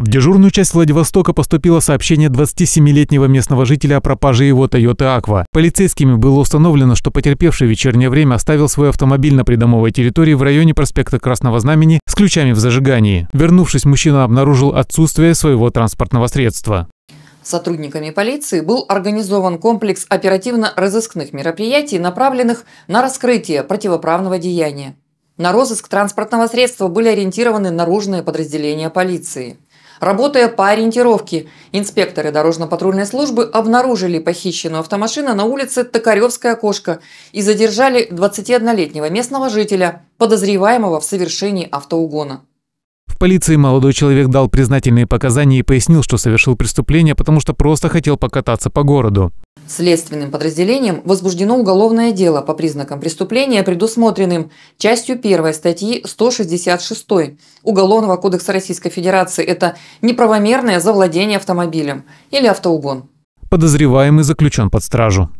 В дежурную часть Владивостока поступило сообщение 27-летнего местного жителя о пропаже его Toyota Аква. Полицейскими было установлено, что потерпевший в вечернее время оставил свой автомобиль на придомовой территории в районе проспекта Красного Знамени с ключами в зажигании. Вернувшись, мужчина обнаружил отсутствие своего транспортного средства. Сотрудниками полиции был организован комплекс оперативно-розыскных мероприятий, направленных на раскрытие противоправного деяния. На розыск транспортного средства были ориентированы наружные подразделения полиции. Работая по ориентировке, инспекторы дорожно-патрульной службы обнаружили похищенную автомашину на улице Токаревское окошко и задержали 21-летнего местного жителя, подозреваемого в совершении автоугона. В полиции молодой человек дал признательные показания и пояснил, что совершил преступление, потому что просто хотел покататься по городу. Следственным подразделением возбуждено уголовное дело по признакам преступления, предусмотренным частью 1 статьи 166 Уголовного кодекса Российской Федерации. Это неправомерное завладение автомобилем или автоугон. Подозреваемый заключен под стражу.